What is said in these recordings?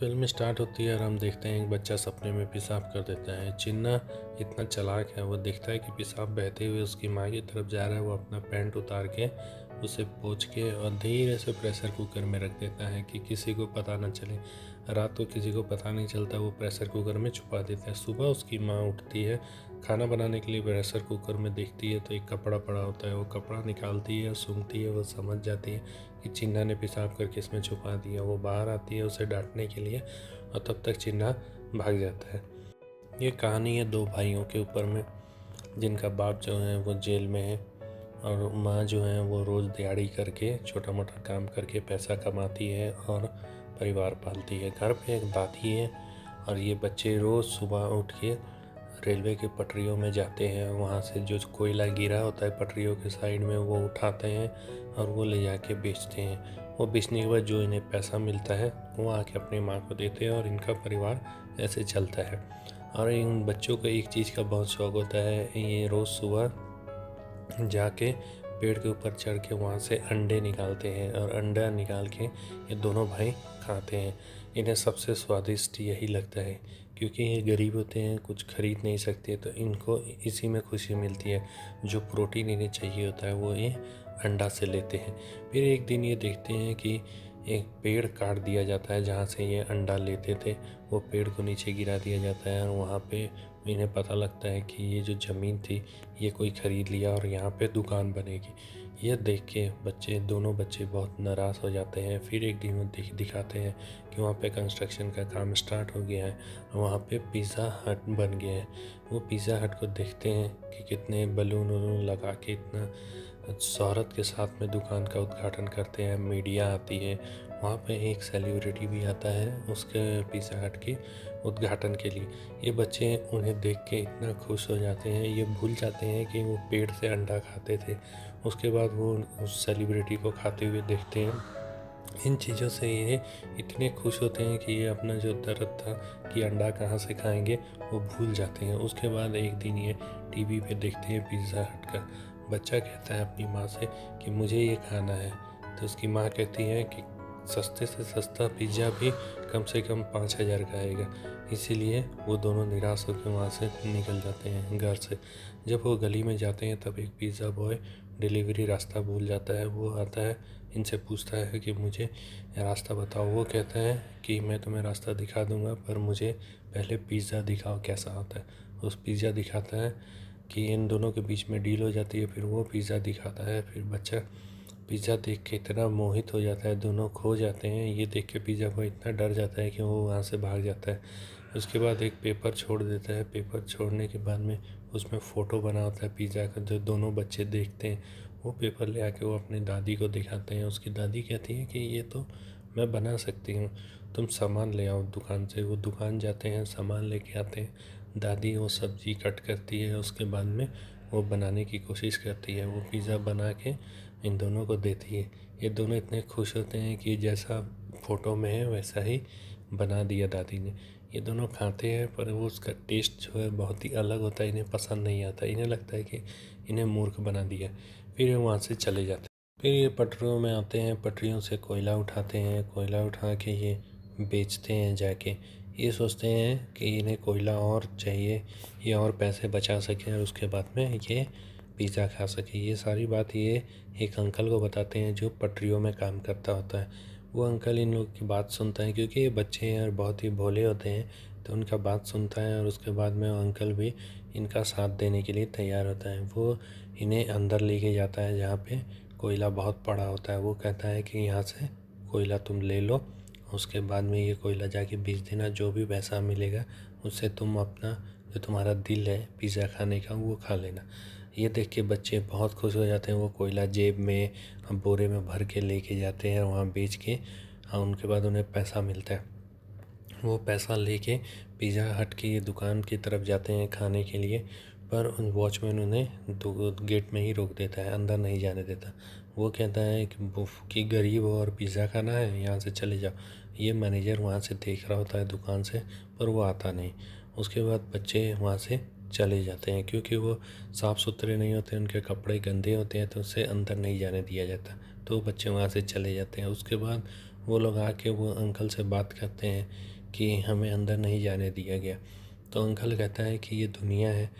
film start होती है और हम देखते हैं एक बच्चा सपने में पेशाब कर देता है चिन्ना इतना चलाक है वो देखता है कि पेशाब बहते हुए उसकी माँ की तरफ जा रहा है वो अपना पैंट उतार के उसे पोच के और धीरे से प्रेशर कुकर में रख देता है कि किसी को पता ना चले रात को किसी को पता नहीं चलता वो प्रेशर कुकर में छुपा देता है सुबह उसकी माँ उठती है खाना बनाने के लिए प्रेशर कुकर में देखती है तो एक कपड़ा पड़ा होता है वो कपड़ा निकालती है सूंघती है वो समझ जाती है कि चिन्ना ने पेशाब करके इसमें छुपा दिया वो बाहर आती है उसे डांटने के लिए और तब तक चिन्ना भाग जाता है ये कहानी है दो भाइयों के ऊपर में जिनका बाप जो है वो जेल में है और माँ जो है वो रोज़ दिहाड़ी करके छोटा मोटा काम करके पैसा कमाती है और परिवार पालती है घर पे एक बात ही है और ये बच्चे रोज़ सुबह उठ के रेलवे की पटरियों में जाते हैं वहाँ से जो कोयला गिरा होता है पटरियों के साइड में वो उठाते हैं और वो ले जाके बेचते हैं वो बेचने के बाद जो इन्हें पैसा मिलता है वो आके अपनी माँ को देते हैं और इनका परिवार ऐसे चलता है और इन बच्चों को एक चीज़ का बहुत शौक होता है ये रोज़ सुबह जाके पेड़ के ऊपर चढ़ के वहाँ से अंडे निकालते हैं और अंडा निकाल के ये दोनों भाई खाते हैं इन्हें सबसे स्वादिष्ट यही लगता है क्योंकि ये गरीब होते हैं कुछ खरीद नहीं सकते तो इनको इसी में खुशी मिलती है जो प्रोटीन इन्हें चाहिए होता है वो ये अंडा से लेते हैं फिर एक दिन ये देखते हैं कि एक पेड़ काट दिया जाता है जहाँ से ये अंडा लेते थे वो पेड़ को नीचे गिरा दिया जाता है और वहाँ पे इन्हें पता लगता है कि ये जो ज़मीन थी ये कोई ख़रीद लिया और यहाँ पे दुकान बनेगी यह देख के बच्चे दोनों बच्चे बहुत नाराज़ हो जाते हैं फिर एक दिन वो दिख दिखाते हैं कि वहाँ पे कंस्ट्रक्शन का काम स्टार्ट हो गया है वहाँ पे पिज़्ज़ा हट बन गया है वो पिज़्ज़ा हट को देखते हैं कि कितने बलून वलून लगा के इतना शहरत के साथ में दुकान का उद्घाटन करते हैं मीडिया आती है वहाँ पे एक सेलिब्रिटी भी आता है उसके पिज़्ज़ा हट के उद्घाटन के लिए ये बच्चे उन्हें देख के इतना खुश हो जाते हैं ये भूल जाते हैं कि वो पेड़ से अंडा खाते थे उसके बाद वो उस सेलिब्रिटी को खाते हुए देखते हैं इन चीज़ों से ये इतने खुश होते हैं कि ये अपना जो दर्द था कि अंडा कहाँ से खाएंगे वो भूल जाते हैं उसके बाद एक दिन ये टीवी पे देखते हैं पिज़्ज़ा हट का बच्चा कहता है अपनी माँ से कि मुझे ये खाना है तो उसकी माँ कहती है कि सस्ते से सस्ता पिज्ज़ा भी कम से कम पाँच हज़ार का आएगा इसीलिए वो दोनों निराश होकर वहाँ से निकल जाते हैं घर से जब वो गली में जाते हैं तब एक पिज़्ज़ा बॉय डिलीवरी रास्ता भूल जाता है वो आता है इनसे पूछता है कि मुझे रास्ता बताओ वो कहते हैं कि मैं तुम्हें रास्ता दिखा दूँगा पर मुझे पहले पिज़्ज़ा दिखाओ कैसा होता है उस पिज़्ज़ा दिखाता है कि इन दोनों के बीच में डील हो जाती है फिर वो पिज़्ज़ा दिखाता है फिर बच्चा पिज़्ज़ा देख के इतना मोहित हो जाता है दोनों खो जाते हैं ये देख के पिज़्ज़ा को इतना डर जाता है कि वो वहाँ से भाग जाता है उसके बाद एक पेपर छोड़ देता है पेपर छोड़ने के बाद में उसमें फ़ोटो बना होता है पिज़्ज़ा का जो दोनों बच्चे देखते हैं वो पेपर ले आके वो अपनी दादी को दिखाते हैं उसकी दादी कहती है कि ये तो मैं बना सकती हूँ तुम सामान ले आओ दुकान से वो दुकान जाते हैं सामान लेके आते हैं दादी वो सब्ज़ी कट करती है उसके बाद में वो बनाने की कोशिश करती है वो पिज़्ज़ा बना के इन दोनों को देती है ये दोनों इतने खुश होते हैं कि जैसा फ़ोटो में है वैसा ही बना दिया दादी ने ये दोनों खाते हैं पर वो उसका टेस्ट जो है बहुत ही अलग होता है इन्हें पसंद नहीं आता इन्हें लगता है कि इन्हें मूर्ख बना दिया फिर ये वहाँ से चले जाते हैं फिर ये पटरियों में आते हैं पटरियों से कोयला उठाते हैं कोयला उठा के ये बेचते हैं जाके ये सोचते हैं कि इन्हें कोयला और चाहिए ये और पैसे बचा सके और उसके बाद में ये पिज़्ज़ा खा सके ये सारी बात ये एक अंकल को बताते हैं जो पटरियों में काम करता होता है वो अंकल इन लोग की बात सुनता है क्योंकि ये बच्चे हैं और बहुत ही भोले होते हैं तो उनका बात सुनता है और उसके बाद में वो अंकल भी इनका साथ देने के लिए तैयार होता है वो इन्हें अंदर लेके जाता है जहाँ पे कोयला बहुत पड़ा होता है वो कहता है कि यहाँ से कोयला तुम ले लो उसके बाद में ये कोयला जाके बेच देना जो भी पैसा मिलेगा उससे तुम अपना जो तुम्हारा दिल है पिज़्ज़ा खाने का वो खा लेना ये देख के बच्चे बहुत खुश हो जाते हैं वो कोयला जेब में बोरे में भर के लेके जाते हैं वहाँ बेच के और हाँ, उनके बाद उन्हें पैसा मिलता है वो पैसा लेके पिज़्ज़ा हट की दुकान की तरफ जाते हैं खाने के लिए पर उन वॉचमैन उन्हें गेट में ही रोक देता है अंदर नहीं जाने देता वो कहता है कि, कि गरीब हो और पिज़्ज़ा खाना है यहाँ से चले जाओ ये मैनेजर वहाँ से देख रहा होता है दुकान से पर वो आता नहीं उसके बाद बच्चे वहाँ से चले जाते हैं क्योंकि वो साफ़ सुथरे नहीं होते उनके कपड़े गंदे होते हैं तो उसे अंदर नहीं जाने दिया जाता तो बच्चे वहाँ से चले जाते हैं उसके बाद वो लोग आके वो अंकल से बात करते हैं कि हमें अंदर नहीं जाने दिया गया तो अंकल कहता है कि ये दुनिया है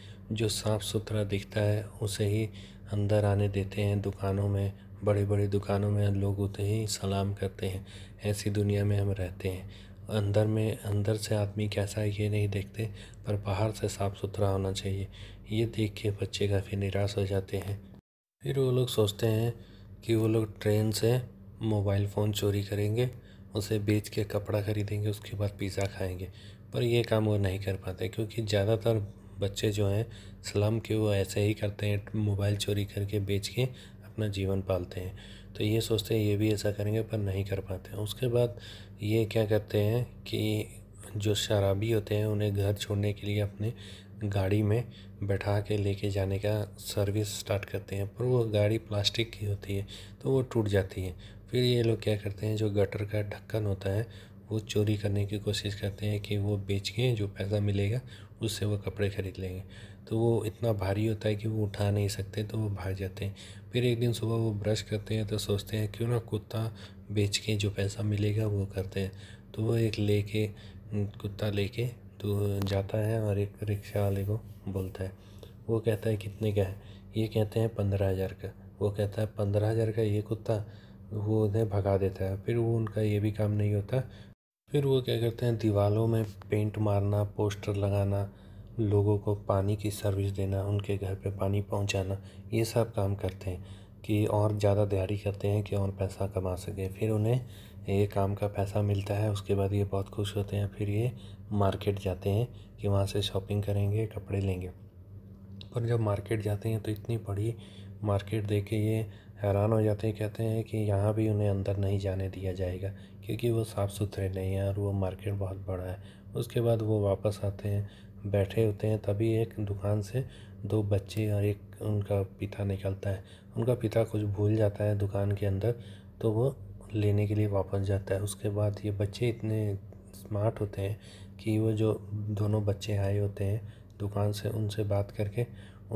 जो साफ़ सुथरा दिखता है उसे ही अंदर आने देते हैं दुकानों में बड़ी बड़ी दुकानों में लोग उतने ही सलाम करते हैं ऐसी दुनिया में हम रहते हैं अंदर में अंदर से आदमी कैसा है ये नहीं देखते पर बाहर से साफ़ सुथरा होना चाहिए ये देख के बच्चे काफ़ी निराश हो जाते हैं फिर वो लोग सोचते हैं कि वो लोग ट्रेन से मोबाइल फ़ोन चोरी करेंगे उसे बेच के कपड़ा खरीदेंगे उसके बाद पिज़्ज़ा खाएंगे पर ये काम वो नहीं कर पाते क्योंकि ज़्यादातर बच्चे जो हैं स्लम के वो ऐसे ही करते हैं मोबाइल चोरी करके बेच के अपना जीवन पालते हैं तो ये सोचते हैं ये भी ऐसा करेंगे पर नहीं कर पाते उसके बाद ये क्या करते हैं कि जो शराबी होते हैं उन्हें घर छोड़ने के लिए अपने गाड़ी में बैठा के लेके जाने का सर्विस स्टार्ट करते हैं पर वो गाड़ी प्लास्टिक की होती है तो वो टूट जाती है फिर ये लोग क्या करते हैं जो गटर का ढक्कन होता है वो चोरी करने की कोशिश करते हैं कि वो बेच के जो पैसा मिलेगा उससे वो कपड़े ख़रीद लेंगे तो वो इतना भारी होता है कि वो उठा नहीं सकते तो वो भाग जाते हैं फिर एक दिन सुबह वो ब्रश करते हैं तो सोचते हैं क्यों ना कुत्ता बेच के जो पैसा मिलेगा वो करते हैं तो वो एक ले के कुत्ता ले कर तो जाता है और एक रिक्शा वाले को बोलता है वो कहता है कितने का है ये कहते हैं पंद्रह हज़ार का वो कहता है पंद्रह हज़ार का ये कुत्ता वो उन्हें भगा देता है फिर वो उनका ये भी काम नहीं होता फिर वो क्या करते हैं दीवारों में पेंट मारना पोस्टर लगाना लोगों को पानी की सर्विस देना उनके घर पे पानी पहुंचाना ये सब काम करते हैं कि और ज़्यादा दिहाड़ी करते हैं कि और पैसा कमा सकें फिर उन्हें ये काम का पैसा मिलता है उसके बाद ये बहुत खुश होते हैं फिर ये मार्केट जाते हैं कि वहाँ से शॉपिंग करेंगे कपड़े लेंगे पर जब मार्केट जाते हैं तो इतनी बड़ी मार्केट देख के ये हैरान हो जाते हैं कहते हैं कि यहाँ भी उन्हें अंदर नहीं जाने दिया जाएगा क्योंकि वो साफ़ सुथरे नहीं हैं और वो मार्केट बहुत बड़ा है उसके बाद वो वापस आते हैं बैठे होते हैं तभी एक दुकान से दो बच्चे और एक उनका पिता निकलता है उनका पिता कुछ भूल जाता है दुकान के अंदर तो वो लेने के लिए वापस जाता है उसके बाद ये बच्चे इतने स्मार्ट होते हैं कि वो जो दोनों बच्चे आए होते हैं दुकान से उनसे बात करके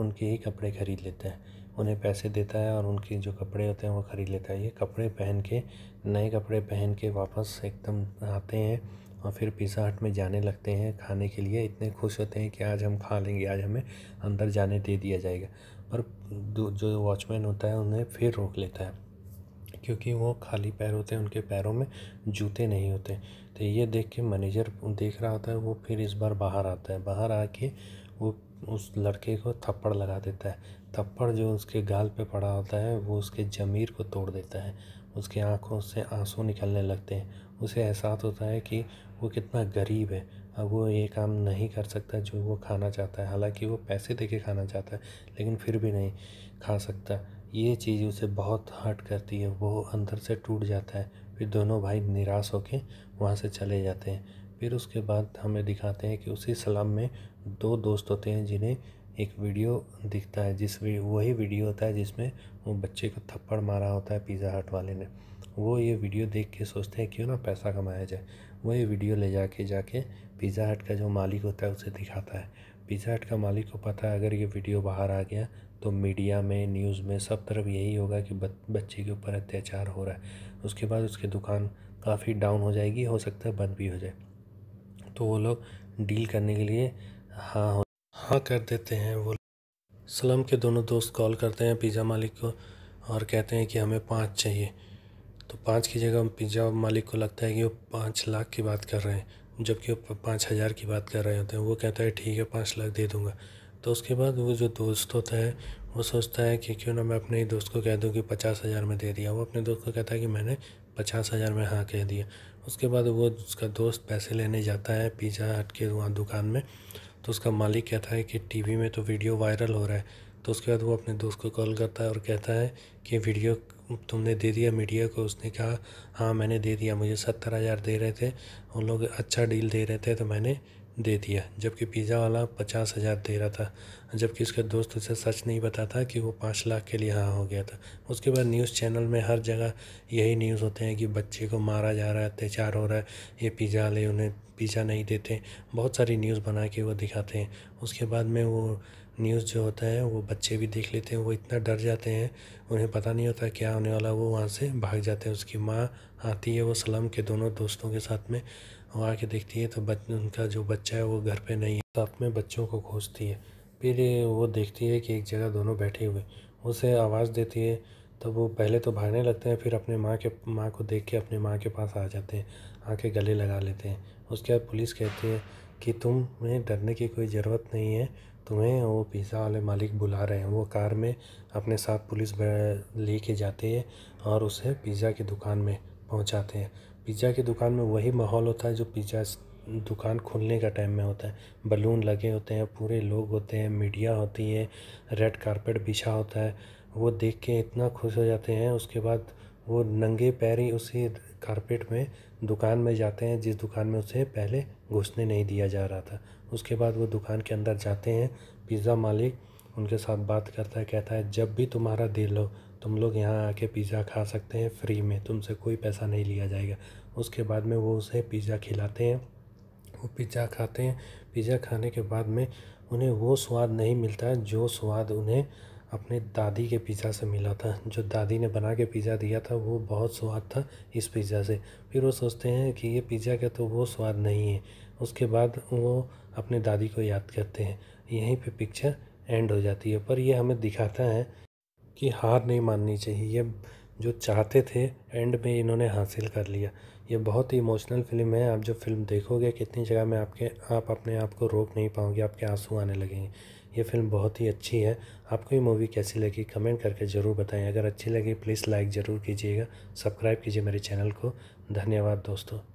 उनके ही कपड़े खरीद लेता है उन्हें पैसे देता है और उनके जो कपड़े होते हैं वो ख़रीद लेता है ये कपड़े पहन के नए कपड़े पहन के वापस एकदम आते हैं और फिर पिज़्ज़ा हट में जाने लगते हैं खाने के लिए इतने खुश होते हैं कि आज हम खा लेंगे आज हमें अंदर जाने दे दिया जाएगा पर जो वॉचमैन होता है उन्हें फिर रोक लेता है क्योंकि वो खाली पैर होते हैं उनके पैरों में जूते नहीं होते तो ये देख के मैनेजर देख रहा होता है वो फिर इस बार बाहर आता है बाहर आके वो उस लड़के को थप्पड़ लगा देता है थप्पड़ जो उसके गाल पे पड़ा होता है वो उसके ज़मीर को तोड़ देता है उसके आँखों से आंसू निकलने लगते हैं उसे एहसास होता है कि वो कितना गरीब है अब वो ये काम नहीं कर सकता जो वो खाना चाहता है हालांकि वो पैसे दे के खाना चाहता है लेकिन फिर भी नहीं खा सकता ये चीज़ उसे बहुत हर्ट करती है वो अंदर से टूट जाता है फिर दोनों भाई निराश होकर वहाँ से चले जाते हैं फिर उसके बाद हमें दिखाते हैं कि उसी सलाम में दो दोस्त होते हैं जिन्हें एक वीडियो दिखता है जिस वही वीडियो होता है जिसमें वो बच्चे को थप्पड़ मारा होता है पिज़्ज़ा हट वाले ने वो ये वीडियो देख के सोचते हैं क्यों ना पैसा कमाया जाए वो ये वीडियो ले जाके जाके पिज़्ज़ा हट का जो मालिक होता है उसे दिखाता है पिज़्ज़ा हट का मालिक को पता है अगर ये वीडियो बाहर आ गया तो मीडिया में न्यूज़ में सब तरफ यही होगा कि बच्चे के ऊपर अत्याचार हो रहा है उसके बाद उसकी दुकान काफ़ी डाउन हो जाएगी हो सकता है बंद भी हो जाए तो वो लोग डील करने के लिए हाँ हाँ कर देते हैं वो सलम के दोनों दोस्त कॉल करते हैं पिज़्ज़ा मालिक को और कहते हैं कि हमें पाँच चाहिए तो पाँच की जगह पिज़्ज़ा मालिक को लगता है कि वो पाँच लाख की बात कर रहे हैं जबकि वो पाँच हज़ार की बात कर रहे होते हैं वो कहता है ठीक है पाँच लाख दे दूँगा तो उसके बाद वो जो दोस्त होता है वो सोचता है कि क्यों ना मैं अपने ही दोस्त को कह दूँ कि पचास हज़ार में दे दिया वो अपने दोस्त को कहता है कि मैंने पचास हज़ार में हाँ कह दिया उसके बाद वो उसका दोस्त पैसे लेने जाता है पिज़्ज़ा हट के वहाँ दुकान में तो उसका मालिक कहता है कि टीवी में तो वीडियो वायरल हो रहा है तो उसके बाद वो अपने दोस्त को कॉल करता है और कहता है कि वीडियो तुमने दे दिया मीडिया को उसने कहा हाँ मैंने दे दिया मुझे सत्तर हज़ार दे रहे थे उन लोग अच्छा डील दे रहे थे तो मैंने दे दिया जबकि पिज़्ज़ा वाला पचास हज़ार दे रहा था जबकि उसके दोस्त उसे सच नहीं बताता कि वो पाँच लाख के लिए हाँ हो गया था उसके बाद न्यूज़ चैनल में हर जगह यही न्यूज़ होते हैं कि बच्चे को मारा जा रहा है अत्याचार हो रहा है ये पिज़्ज़ा वाले उन्हें पिज़्ज़ा नहीं देते बहुत सारी न्यूज़ बना के वो दिखाते हैं उसके बाद में वो न्यूज़ जो होता है वो बच्चे भी देख लेते हैं वो इतना डर जाते हैं उन्हें पता नहीं होता क्या होने वाला वो वहाँ से भाग जाते हैं उसकी माँ आती है वो सलम के दोनों दोस्तों के साथ में वो आके देखती है तो बच उनका जो बच्चा है वो घर पे नहीं है तो अपने बच्चों को खोजती है फिर वो देखती है कि एक जगह दोनों बैठे हुए उसे आवाज़ देती है तब तो वो पहले तो भागने लगते हैं फिर अपने माँ के माँ को देख के अपने माँ के पास आ जाते हैं आके गले लगा लेते हैं उसके बाद पुलिस कहती है कि तुम्हें डरने की कोई ज़रूरत नहीं है तुम्हें वो पिज़्ज़ा वाले मालिक बुला रहे हैं वो कार में अपने साथ पुलिस ले के जाते है और उसे पिज़्ज़ा की दुकान में पहुंचाते हैं पिज़्ज़ा की दुकान में वही माहौल होता है जो पिज़्ज़ा दुकान खुलने का टाइम में होता है बलून लगे होते हैं पूरे लोग होते हैं मीडिया होती है रेड कारपेट बिछा होता है वो देख के इतना खुश हो जाते हैं उसके बाद वो नंगे पैर ही उसी कारपेट में दुकान में जाते हैं जिस दुकान में उसे पहले घुसने नहीं दिया जा रहा था उसके बाद वो दुकान के अंदर जाते हैं पिज़्ज़ा मालिक उनके साथ बात करता है कहता है जब भी तुम्हारा दिल हो तुम लोग यहाँ आके पिज़्ज़ा खा सकते हैं फ्री में तुमसे कोई पैसा नहीं लिया जाएगा उसके बाद में वो उसे पिज़्ज़ा खिलाते हैं वो पिज़्ज़ा खाते हैं पिज़्ज़ा खाने के बाद में उन्हें वो स्वाद नहीं मिलता जो स्वाद उन्हें अपने दादी के पिज़्ज़ा से मिला था जो दादी ने बना के पिज़्ज़ा दिया था वो बहुत स्वाद था इस पिज़्ज़ा से फिर वो सोचते हैं कि ये पिज़्ज़ा का तो वो स्वाद नहीं है उसके बाद वो अपने दादी को याद करते हैं यहीं पे पिक्चर एंड हो जाती है पर ये हमें दिखाता है कि हार नहीं माननी चाहिए ये जो चाहते थे एंड में इन्होंने हासिल कर लिया ये बहुत ही इमोशनल फिल्म है आप जो फिल्म देखोगे कितनी जगह में आपके आप अपने आप को रोक नहीं पाओगे आपके आंसू आने लगेंगे ये फिल्म बहुत ही अच्छी है आपको ये मूवी कैसी लगी कमेंट करके ज़रूर बताएं अगर अच्छी लगी प्लीज़ लाइक ज़रूर कीजिएगा सब्सक्राइब कीजिए मेरे चैनल को धन्यवाद दोस्तों